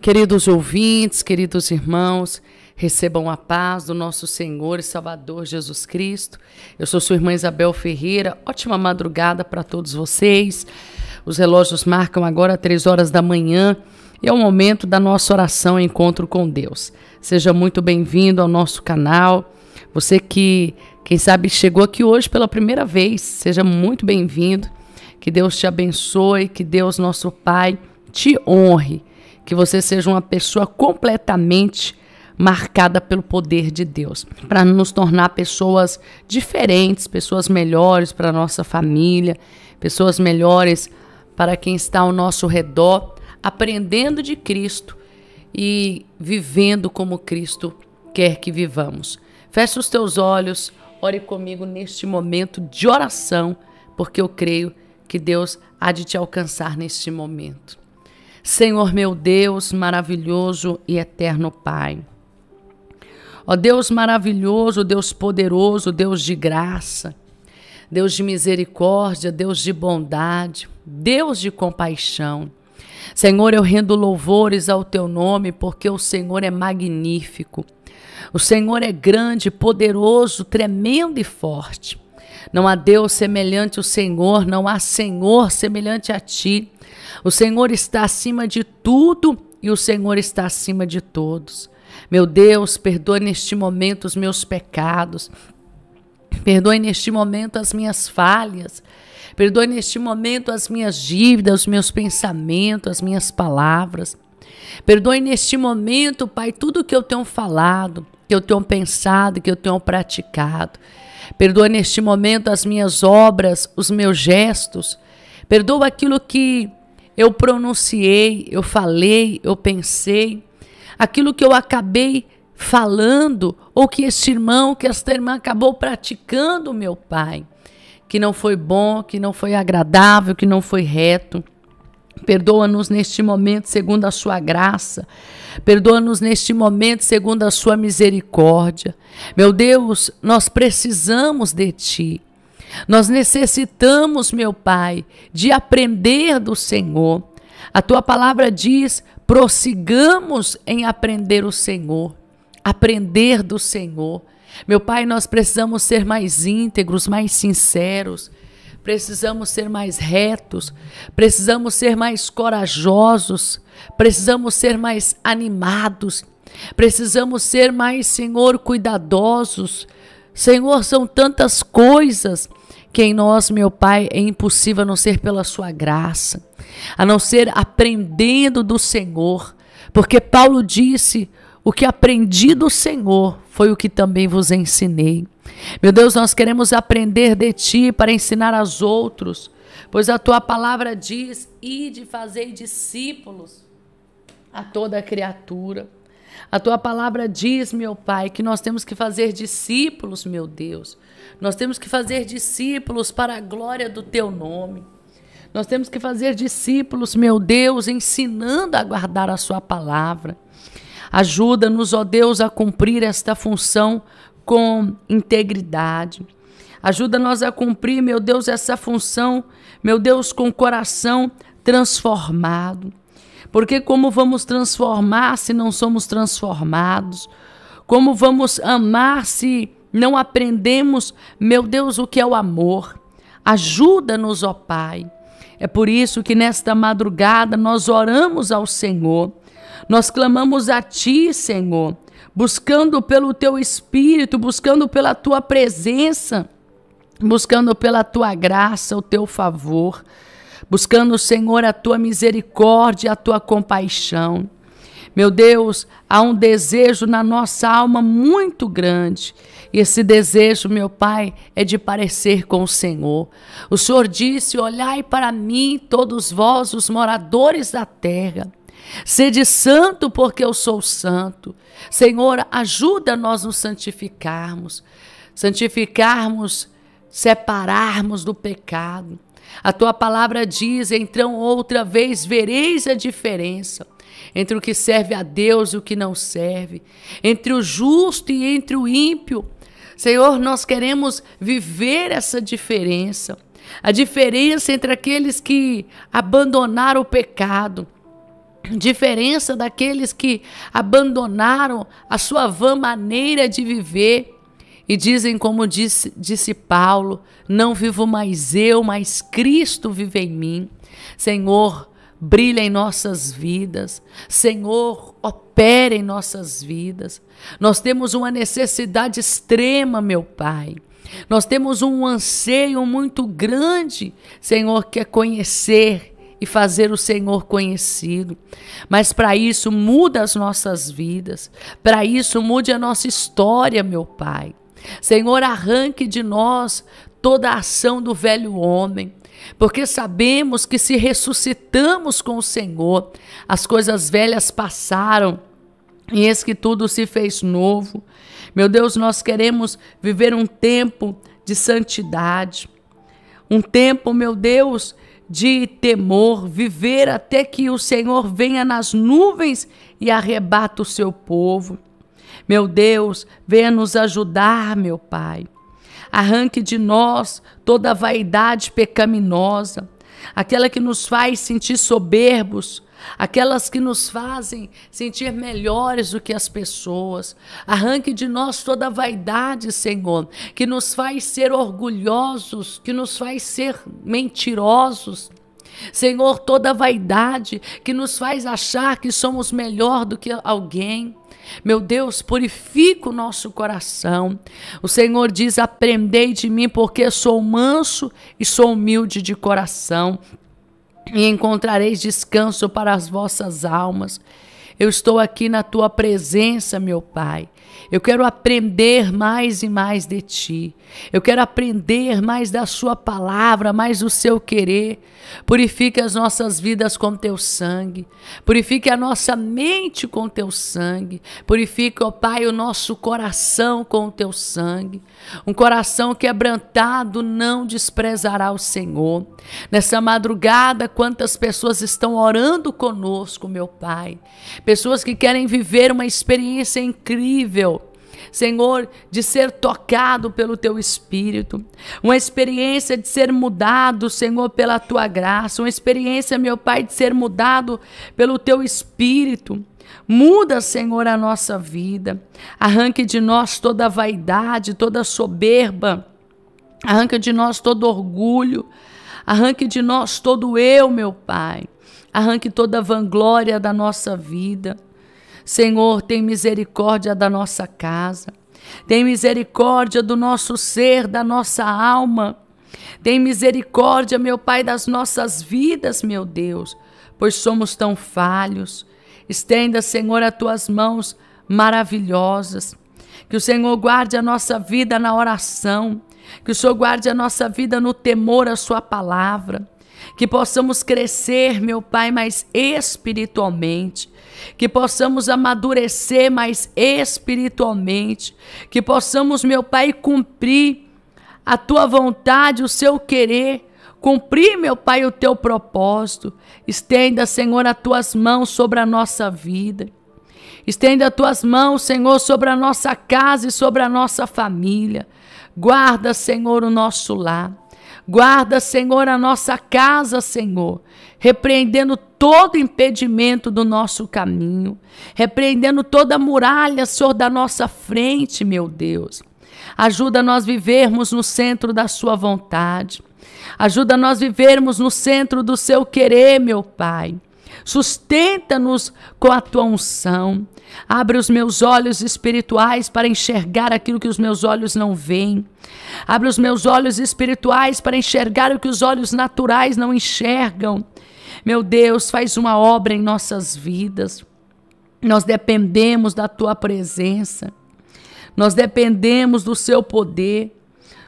Queridos ouvintes, queridos irmãos, recebam a paz do nosso Senhor e Salvador Jesus Cristo. Eu sou sua irmã Isabel Ferreira. Ótima madrugada para todos vocês. Os relógios marcam agora três horas da manhã e é o momento da nossa oração e encontro com Deus. Seja muito bem-vindo ao nosso canal. Você que, quem sabe, chegou aqui hoje pela primeira vez, seja muito bem-vindo. Que Deus te abençoe, que Deus, nosso Pai, te honre que você seja uma pessoa completamente marcada pelo poder de Deus, para nos tornar pessoas diferentes, pessoas melhores para nossa família, pessoas melhores para quem está ao nosso redor, aprendendo de Cristo e vivendo como Cristo quer que vivamos. Feche os teus olhos, ore comigo neste momento de oração, porque eu creio que Deus há de te alcançar neste momento. Senhor meu Deus, maravilhoso e eterno Pai. Ó Deus maravilhoso, Deus poderoso, Deus de graça, Deus de misericórdia, Deus de bondade, Deus de compaixão. Senhor, eu rendo louvores ao teu nome, porque o Senhor é magnífico. O Senhor é grande, poderoso, tremendo e forte. Não há Deus semelhante ao Senhor, não há Senhor semelhante a ti. O Senhor está acima de tudo e o Senhor está acima de todos. Meu Deus, perdoe neste momento os meus pecados. Perdoe neste momento as minhas falhas. Perdoe neste momento as minhas dívidas, os meus pensamentos, as minhas palavras. Perdoe neste momento, Pai, tudo que eu tenho falado, que eu tenho pensado, que eu tenho praticado. Perdoa neste momento as minhas obras, os meus gestos. Perdoa aquilo que eu pronunciei, eu falei, eu pensei. Aquilo que eu acabei falando, ou que este irmão, que esta irmã acabou praticando, meu Pai, que não foi bom, que não foi agradável, que não foi reto. Perdoa-nos neste momento segundo a sua graça. Perdoa-nos neste momento segundo a sua misericórdia. Meu Deus, nós precisamos de ti. Nós necessitamos, meu Pai, de aprender do Senhor. A tua palavra diz: prossigamos em aprender o Senhor, aprender do Senhor. Meu Pai, nós precisamos ser mais íntegros, mais sinceros, precisamos ser mais retos, precisamos ser mais corajosos, precisamos ser mais animados, precisamos ser mais, Senhor, cuidadosos. Senhor, são tantas coisas que em nós, meu Pai, é impossível a não ser pela Sua graça, a não ser aprendendo do Senhor, porque Paulo disse: O que aprendi do Senhor foi o que também vos ensinei. Meu Deus, nós queremos aprender de Ti para ensinar aos outros, pois a Tua palavra diz: Ide, fazer discípulos a toda criatura. A tua palavra diz, meu Pai, que nós temos que fazer discípulos, meu Deus. Nós temos que fazer discípulos para a glória do teu nome. Nós temos que fazer discípulos, meu Deus, ensinando a guardar a sua palavra. Ajuda-nos, ó Deus, a cumprir esta função com integridade. Ajuda-nos a cumprir, meu Deus, essa função, meu Deus, com o coração transformado. Porque como vamos transformar se não somos transformados? Como vamos amar se não aprendemos, meu Deus, o que é o amor? Ajuda-nos, ó Pai. É por isso que nesta madrugada nós oramos ao Senhor. Nós clamamos a Ti, Senhor, buscando pelo Teu Espírito, buscando pela Tua presença, buscando pela Tua graça, o Teu favor buscando, Senhor, a tua misericórdia, a tua compaixão. Meu Deus, há um desejo na nossa alma muito grande. E esse desejo, meu Pai, é de parecer com o Senhor. O Senhor disse: Olhai para mim, todos vós, os moradores da terra. Sede santo, porque eu sou santo. Senhor, ajuda nós nos santificarmos, santificarmos, separarmos do pecado. A tua palavra diz: então outra vez vereis a diferença entre o que serve a Deus e o que não serve, entre o justo e entre o ímpio. Senhor, nós queremos viver essa diferença, a diferença entre aqueles que abandonaram o pecado, diferença daqueles que abandonaram a sua vã maneira de viver e dizem, como disse, disse Paulo: Não vivo mais eu, mas Cristo vive em mim. Senhor, brilha em nossas vidas. Senhor, opera em nossas vidas. Nós temos uma necessidade extrema, meu Pai. Nós temos um anseio muito grande, Senhor, que é conhecer e fazer o Senhor conhecido. Mas para isso muda as nossas vidas, para isso mude a nossa história, meu Pai. Senhor, arranque de nós toda a ação do velho homem, porque sabemos que se ressuscitamos com o Senhor, as coisas velhas passaram e eis que tudo se fez novo. Meu Deus, nós queremos viver um tempo de santidade, um tempo, meu Deus, de temor, viver até que o Senhor venha nas nuvens e arrebata o seu povo. Meu Deus, venha nos ajudar, meu Pai. Arranque de nós toda vaidade pecaminosa, aquela que nos faz sentir soberbos, aquelas que nos fazem sentir melhores do que as pessoas. Arranque de nós toda vaidade, Senhor, que nos faz ser orgulhosos, que nos faz ser mentirosos. Senhor, toda vaidade que nos faz achar que somos melhor do que alguém. Meu Deus, purifica o nosso coração. O Senhor diz: Aprendei de mim, porque sou manso e sou humilde de coração, e encontrareis descanso para as vossas almas. Eu estou aqui na tua presença, meu Pai, eu quero aprender mais e mais de ti. Eu quero aprender mais da sua palavra, mais do seu querer. Purifique as nossas vidas com teu sangue. Purifique a nossa mente com teu sangue. Purifique, ó Pai, o nosso coração com o teu sangue. Um coração quebrantado não desprezará o Senhor. Nessa madrugada, quantas pessoas estão orando conosco, meu Pai. Pessoas que querem viver uma experiência incrível Senhor, de ser tocado pelo teu espírito, uma experiência de ser mudado, Senhor, pela tua graça, uma experiência, meu Pai, de ser mudado pelo teu espírito. Muda, Senhor, a nossa vida. Arranque de nós toda vaidade, toda soberba. Arranque de nós todo orgulho. Arranque de nós todo eu, meu Pai. Arranque toda vanglória da nossa vida. Senhor, tem misericórdia da nossa casa, tem misericórdia do nosso ser, da nossa alma. Tem misericórdia, meu Pai, das nossas vidas, meu Deus, pois somos tão falhos. Estenda, Senhor, as tuas mãos maravilhosas. Que o Senhor guarde a nossa vida na oração. Que o Senhor guarde a nossa vida no temor à Sua palavra que possamos crescer, meu Pai, mais espiritualmente, que possamos amadurecer mais espiritualmente, que possamos, meu Pai, cumprir a tua vontade, o seu querer. Cumprir, meu Pai, o teu propósito. Estenda, Senhor, as tuas mãos sobre a nossa vida. Estenda as tuas mãos, Senhor, sobre a nossa casa e sobre a nossa família. Guarda, Senhor, o nosso lar. Guarda, Senhor, a nossa casa, Senhor, repreendendo todo impedimento do nosso caminho, repreendendo toda muralha, Senhor, da nossa frente, meu Deus. Ajuda nós vivermos no centro da Sua vontade. Ajuda nós vivermos no centro do Seu querer, meu Pai. Sustenta-nos com a tua unção. Abre os meus olhos espirituais para enxergar aquilo que os meus olhos não veem. Abre os meus olhos espirituais para enxergar o que os olhos naturais não enxergam. Meu Deus, faz uma obra em nossas vidas. Nós dependemos da tua presença. Nós dependemos do seu poder.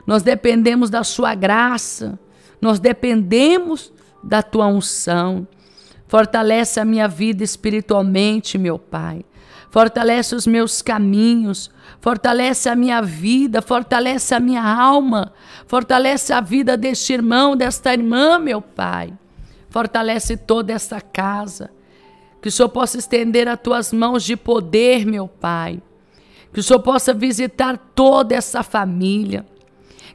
Nós dependemos da sua graça. Nós dependemos da tua unção. Fortalece a minha vida espiritualmente, meu Pai. Fortalece os meus caminhos, fortalece a minha vida, fortalece a minha alma, fortalece a vida deste irmão, desta irmã, meu Pai. Fortalece toda esta casa. Que o Senhor possa estender as tuas mãos de poder, meu Pai. Que o Senhor possa visitar toda essa família.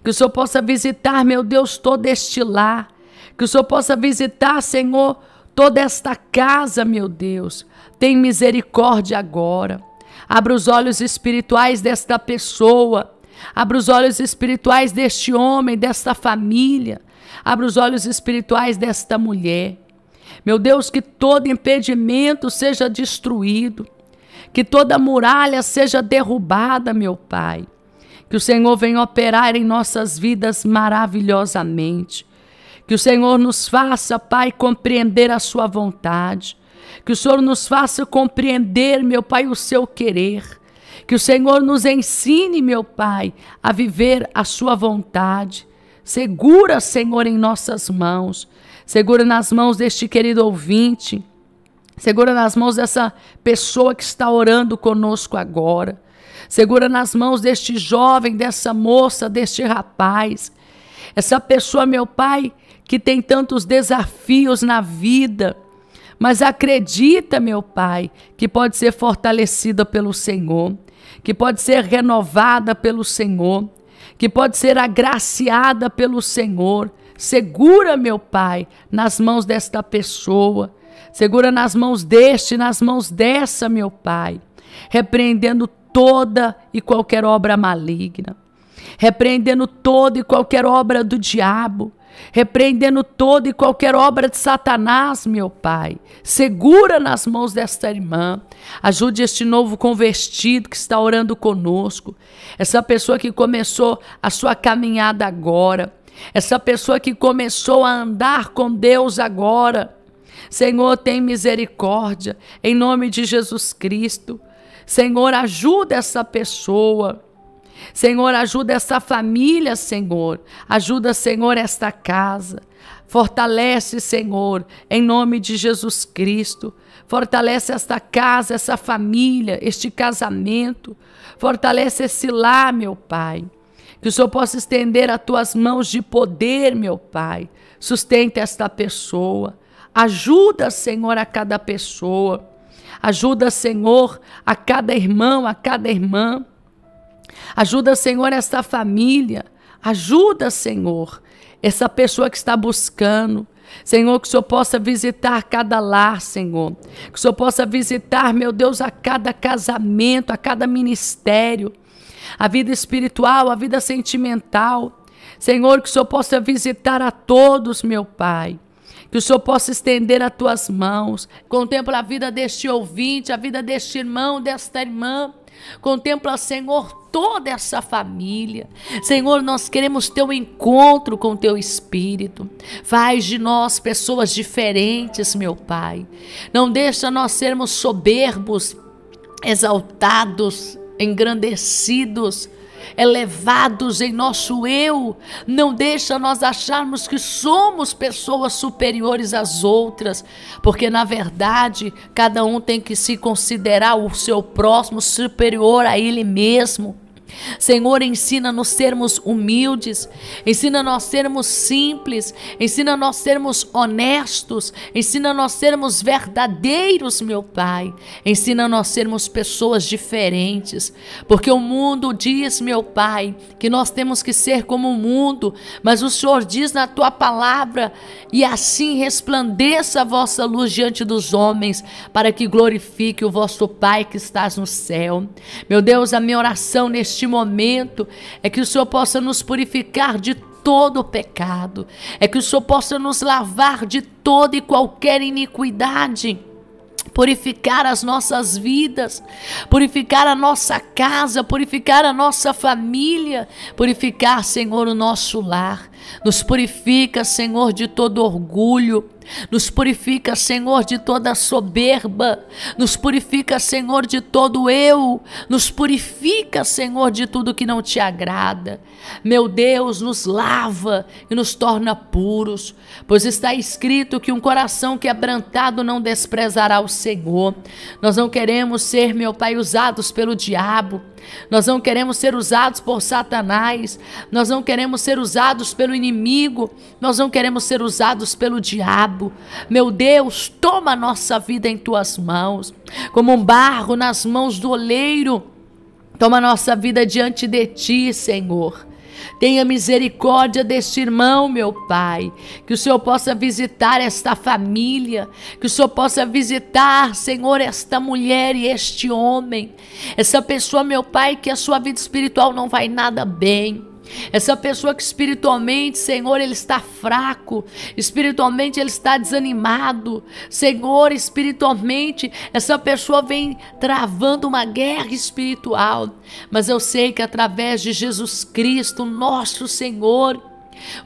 Que o Senhor possa visitar, meu Deus, todo este lar. Que o Senhor possa visitar, Senhor, toda esta casa, meu Deus. Tem misericórdia agora. Abra os olhos espirituais desta pessoa. Abra os olhos espirituais deste homem, desta família. Abra os olhos espirituais desta mulher. Meu Deus, que todo impedimento seja destruído. Que toda muralha seja derrubada, meu Pai. Que o Senhor venha operar em nossas vidas maravilhosamente. Que o Senhor nos faça, Pai, compreender a Sua vontade. Que o Senhor nos faça compreender, meu Pai, o seu querer. Que o Senhor nos ensine, meu Pai, a viver a Sua vontade. Segura, Senhor, em nossas mãos. Segura nas mãos deste querido ouvinte. Segura nas mãos dessa pessoa que está orando conosco agora. Segura nas mãos deste jovem, dessa moça, deste rapaz. Essa pessoa, meu Pai, que tem tantos desafios na vida, mas acredita, meu Pai, que pode ser fortalecida pelo Senhor, que pode ser renovada pelo Senhor, que pode ser agraciada pelo Senhor. Segura, meu Pai, nas mãos desta pessoa, segura nas mãos deste, nas mãos dessa, meu Pai, repreendendo toda e qualquer obra maligna, repreendendo toda e qualquer obra do diabo, repreendendo toda e qualquer obra de Satanás, meu Pai. Segura nas mãos desta irmã. Ajude este novo convertido que está orando conosco. Essa pessoa que começou a sua caminhada agora. Essa pessoa que começou a andar com Deus agora. Senhor, tem misericórdia, em nome de Jesus Cristo. Senhor, ajuda essa pessoa. Senhor, ajuda essa família, Senhor. Ajuda, Senhor, esta casa. Fortalece, Senhor, em nome de Jesus Cristo. Fortalece esta casa, essa família, este casamento. Fortalece esse lar, meu Pai. Que o Senhor possa estender as tuas mãos de poder, meu Pai. Sustenta esta pessoa. Ajuda, Senhor, a cada pessoa. Ajuda, Senhor, a cada irmão, a cada irmã. Ajuda, Senhor, essa família. Ajuda, Senhor, essa pessoa que está buscando. Senhor, que o Senhor possa visitar cada lar, Senhor. Que o Senhor possa visitar, meu Deus, a cada casamento, a cada ministério, a vida espiritual, a vida sentimental. Senhor, que o Senhor possa visitar a todos, meu Pai. Que o Senhor possa estender as tuas mãos. Contempla a vida deste ouvinte, a vida deste irmão, desta irmã. Contempla, Senhor, toda essa família. Senhor, nós queremos ter um encontro com teu espírito. Faz de nós pessoas diferentes, meu Pai. Não deixa nós sermos soberbos, exaltados, engrandecidos elevados em nosso eu, não deixa nós acharmos que somos pessoas superiores às outras, porque na verdade cada um tem que se considerar o seu próximo superior a ele mesmo. Senhor, ensina-nos sermos humildes, ensina-nos sermos simples, ensina-nos sermos honestos, ensina-nos sermos verdadeiros, meu Pai. Ensina-nos sermos pessoas diferentes, porque o mundo diz, meu Pai, que nós temos que ser como o mundo, mas o Senhor diz na tua palavra: "E assim resplandeça a vossa luz diante dos homens, para que glorifique o vosso Pai que estás no céu". Meu Deus, a minha oração neste neste momento é que o Senhor possa nos purificar de todo pecado, é que o Senhor possa nos lavar de toda e qualquer iniquidade purificar as nossas vidas, purificar a nossa casa, purificar a nossa família, purificar, Senhor, o nosso lar. Nos purifica, Senhor, de todo orgulho, nos purifica, Senhor, de toda soberba. Nos purifica, Senhor, de todo eu. Nos purifica, Senhor, de tudo que não te agrada. Meu Deus, nos lava e nos torna puros, pois está escrito que um coração quebrantado não desprezará o Senhor. Nós não queremos ser, meu Pai, usados pelo diabo nós não queremos ser usados por Satanás, nós não queremos ser usados pelo inimigo, nós não queremos ser usados pelo diabo. Meu Deus, toma a nossa vida em tuas mãos, como um barro nas mãos do oleiro. Toma nossa vida diante de ti, Senhor. Tenha misericórdia deste irmão, meu Pai. Que o Senhor possa visitar esta família. Que o Senhor possa visitar, Senhor, esta mulher e este homem. Essa pessoa, meu Pai, que a sua vida espiritual não vai nada bem essa pessoa que espiritualmente, Senhor, ele está fraco, espiritualmente ele está desanimado. Senhor, espiritualmente, essa pessoa vem travando uma guerra espiritual. Mas eu sei que através de Jesus Cristo, nosso Senhor,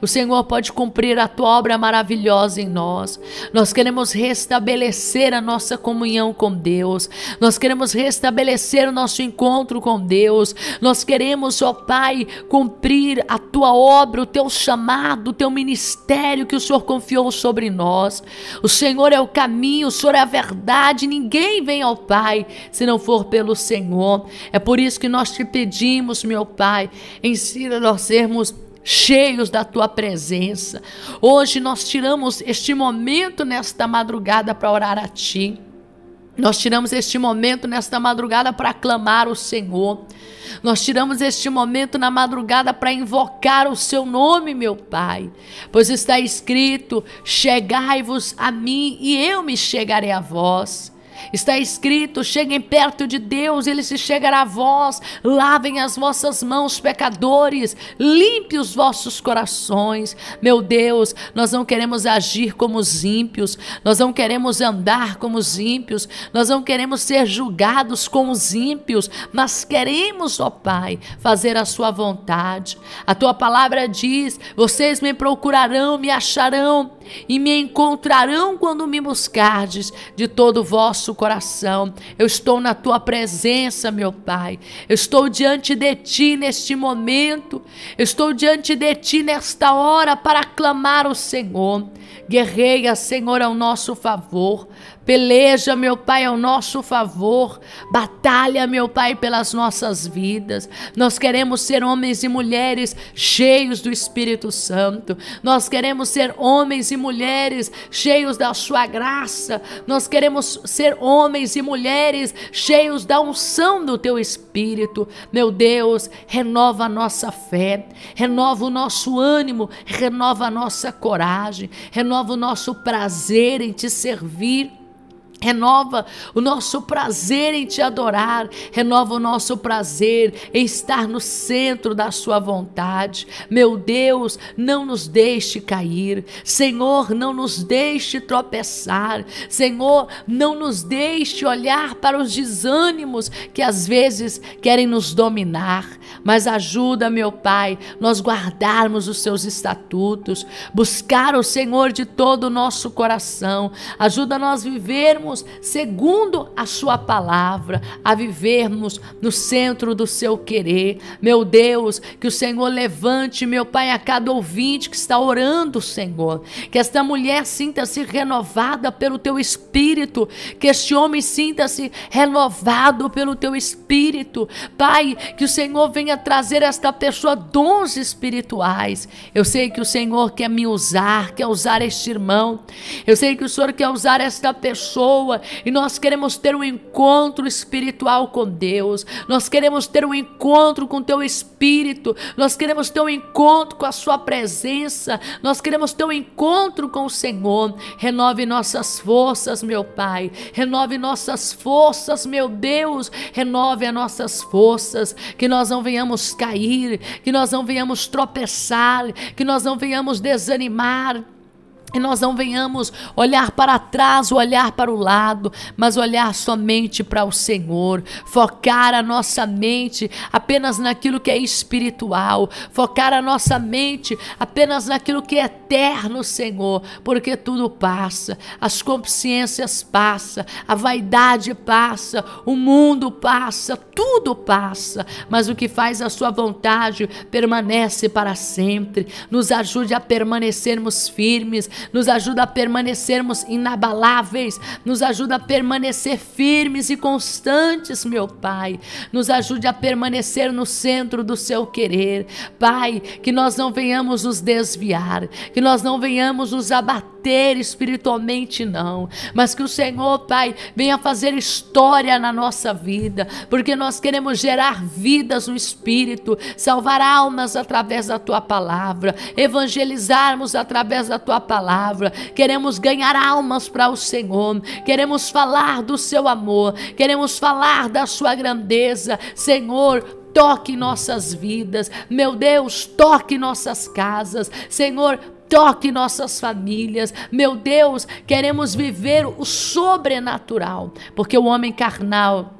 o Senhor pode cumprir a tua obra maravilhosa em nós. Nós queremos restabelecer a nossa comunhão com Deus. Nós queremos restabelecer o nosso encontro com Deus. Nós queremos, ó Pai, cumprir a tua obra, o teu chamado, o teu ministério que o Senhor confiou sobre nós. O Senhor é o caminho, o Senhor é a verdade. Ninguém vem ao Pai se não for pelo Senhor. É por isso que nós te pedimos, meu Pai, ensina nós sermos cheios da tua presença. Hoje nós tiramos este momento nesta madrugada para orar a ti. Nós tiramos este momento nesta madrugada para clamar o Senhor. Nós tiramos este momento na madrugada para invocar o seu nome, meu Pai. Pois está escrito: Chegai-vos a mim e eu me chegarei a vós. Está escrito: cheguem perto de Deus, ele se chegará a vós. Lavem as vossas mãos, pecadores, limpe os vossos corações. Meu Deus, nós não queremos agir como os ímpios, nós não queremos andar como os ímpios, nós não queremos ser julgados como os ímpios, mas queremos, ó Pai, fazer a Sua vontade. A Tua palavra diz: vocês me procurarão, me acharão e me encontrarão quando me buscardes de todo o vosso nosso coração. Eu estou na tua presença, meu Pai. Eu estou diante de ti neste momento. Eu estou diante de ti nesta hora para clamar o Senhor. Guerreia, Senhor, ao nosso favor. Peleja, meu Pai, ao nosso favor. Batalha, meu Pai, pelas nossas vidas. Nós queremos ser homens e mulheres cheios do Espírito Santo. Nós queremos ser homens e mulheres cheios da Sua graça. Nós queremos ser homens e mulheres cheios da unção do Teu Espírito. Meu Deus, renova a nossa fé, renova o nosso ânimo, renova a nossa coragem, renova o nosso prazer em Te servir Renova o nosso prazer em te adorar, renova o nosso prazer em estar no centro da Sua vontade. Meu Deus, não nos deixe cair, Senhor, não nos deixe tropeçar, Senhor, não nos deixe olhar para os desânimos que às vezes querem nos dominar, mas ajuda, meu Pai, nós guardarmos os Seus estatutos, buscar o Senhor de todo o nosso coração, ajuda nós vivermos vivermos segundo a Sua palavra, a vivermos no centro do Seu querer. Meu Deus, que o Senhor levante, meu Pai, a cada ouvinte que está orando, Senhor. Que esta mulher sinta-se renovada pelo Teu Espírito, que este homem sinta-se renovado pelo Teu Espírito. Pai, que o Senhor venha trazer a esta pessoa dons espirituais. Eu sei que o Senhor quer me usar, quer usar este irmão. Eu sei que o Senhor quer usar esta pessoa pessoa e nós queremos ter um encontro espiritual com Deus, nós queremos ter um encontro com Teu Espírito, nós queremos ter um encontro com a Sua presença, nós queremos ter um encontro com o Senhor. Renove nossas forças, meu Pai, renove nossas forças, meu Deus, renove as nossas forças, que nós não venhamos cair, que nós não venhamos tropeçar, que nós não venhamos desanimar. E nós não venhamos olhar para trás, olhar para o lado, mas olhar somente para o Senhor, focar a nossa mente apenas naquilo que é espiritual, focar a nossa mente apenas naquilo que é eterno, Senhor, porque tudo passa, as consciências passam, a vaidade passa, o mundo passa, tudo passa, mas o que faz a Sua vontade permanece para sempre. Nos ajude a permanecermos firmes nos ajuda a permanecermos inabaláveis, nos ajuda a permanecer firmes e constantes, meu Pai. Nos ajude a permanecer no centro do seu querer, Pai, que nós não venhamos nos desviar, que nós não venhamos nos abater espiritualmente, não, mas que o Senhor, Pai, venha fazer história na nossa vida, porque nós queremos gerar vidas no Espírito, salvar almas através da tua palavra, evangelizarmos através da tua palavra palavra, queremos ganhar almas para o Senhor, queremos falar do seu amor, queremos falar da sua grandeza. Senhor, toque nossas vidas, meu Deus, toque nossas casas, Senhor, toque nossas famílias. Meu Deus, queremos viver o sobrenatural, porque o homem carnal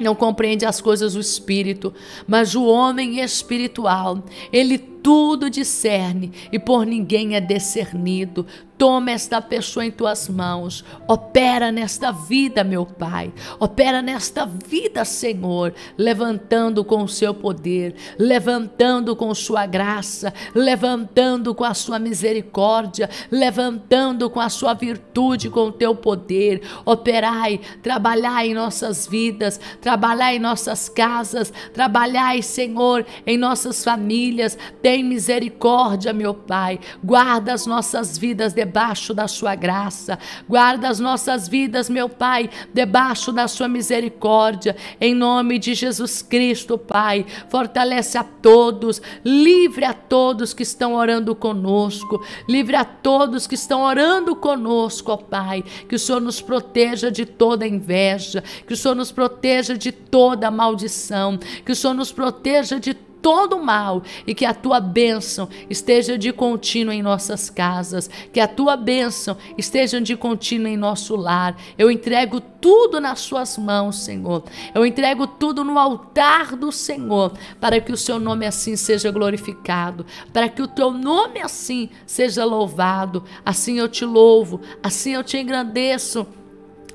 não compreende as coisas do espírito, mas o homem espiritual, ele tudo discerne e por ninguém é discernido. Toma esta pessoa em tuas mãos, opera nesta vida, meu Pai, opera nesta vida, Senhor, levantando com o seu poder, levantando com sua graça, levantando com a sua misericórdia, levantando com a sua virtude, com o teu poder. Operai, trabalhai em nossas vidas, trabalhai em nossas casas, trabalhai, Senhor, em nossas famílias. Tem misericórdia, meu Pai. Guarda as nossas vidas debaixo da sua graça. Guarda as nossas vidas, meu Pai, debaixo da sua misericórdia. Em nome de Jesus Cristo, Pai, fortalece a todos, livre a todos que estão orando conosco, livre a todos que estão orando conosco, ó Pai. Que o Senhor nos proteja de toda inveja, que o Senhor nos proteja de toda maldição, que o Senhor nos proteja de todo mal e que a tua bênção esteja de contínuo em nossas casas, que a tua bênção esteja de contínuo em nosso lar. Eu entrego tudo nas suas mãos, Senhor. Eu entrego tudo no altar do Senhor, para que o seu nome assim seja glorificado, para que o teu nome assim seja louvado. Assim eu te louvo, assim eu te engrandeço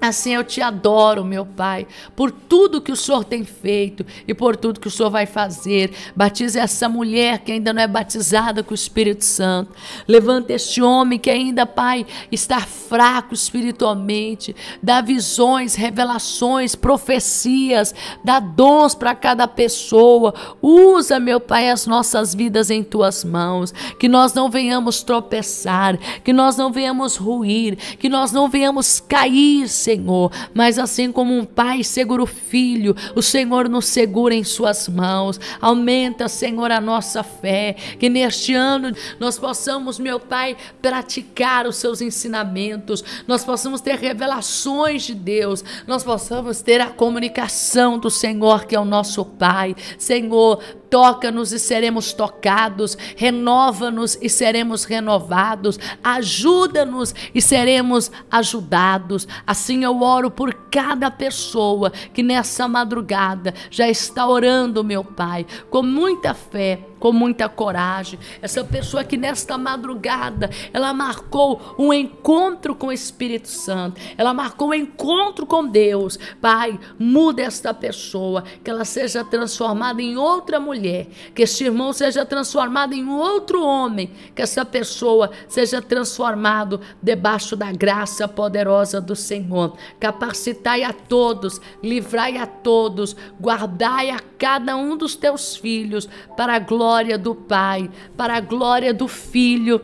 Assim eu te adoro, meu Pai, por tudo que o Senhor tem feito e por tudo que o Senhor vai fazer. Batize essa mulher que ainda não é batizada com o Espírito Santo. Levanta este homem que ainda, Pai, está fraco espiritualmente. Dá visões, revelações, profecias, dá dons para cada pessoa. Usa, meu Pai, as nossas vidas em tuas mãos. Que nós não venhamos tropeçar, que nós não venhamos ruir, que nós não venhamos cair, Senhor Senhor, mas assim como um pai segura o filho, o Senhor nos segura em Suas mãos. Aumenta, Senhor, a nossa fé, que neste ano nós possamos, meu Pai, praticar os Seus ensinamentos, nós possamos ter revelações de Deus, nós possamos ter a comunicação do Senhor, que é o nosso Pai. Senhor, toca-nos e seremos tocados, renova-nos e seremos renovados, ajuda-nos e seremos ajudados. Assim Assim eu oro por cada pessoa que nessa madrugada já está orando, meu Pai, com muita fé com muita coragem, essa pessoa que nesta madrugada ela marcou um encontro com o Espírito Santo, ela marcou um encontro com Deus. Pai, muda esta pessoa, que ela seja transformada em outra mulher, que este irmão seja transformado em outro homem, que essa pessoa seja transformado debaixo da graça poderosa do Senhor. Capacitai a todos, livrai a todos, guardai a cada um dos teus filhos para a glória glória do Pai, para a glória do Filho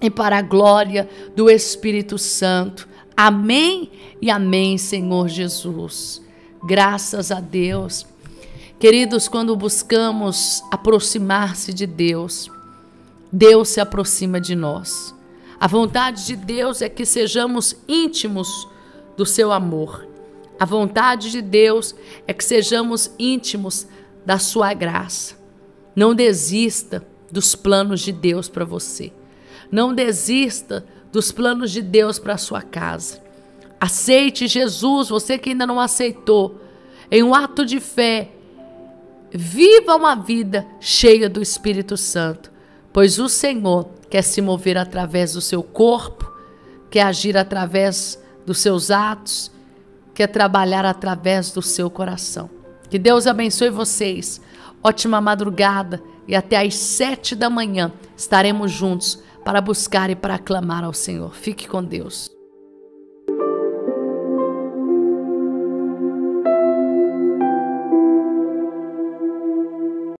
e para a glória do Espírito Santo. Amém e amém, Senhor Jesus. Graças a Deus. Queridos, quando buscamos aproximar-se de Deus, Deus se aproxima de nós. A vontade de Deus é que sejamos íntimos do seu amor. A vontade de Deus é que sejamos íntimos da sua graça. Não desista dos planos de Deus para você. Não desista dos planos de Deus para a sua casa. Aceite Jesus, você que ainda não aceitou, em um ato de fé. Viva uma vida cheia do Espírito Santo, pois o Senhor quer se mover através do seu corpo, quer agir através dos seus atos, quer trabalhar através do seu coração. Que Deus abençoe vocês. Ótima madrugada e até às sete da manhã estaremos juntos para buscar e para clamar ao Senhor. Fique com Deus.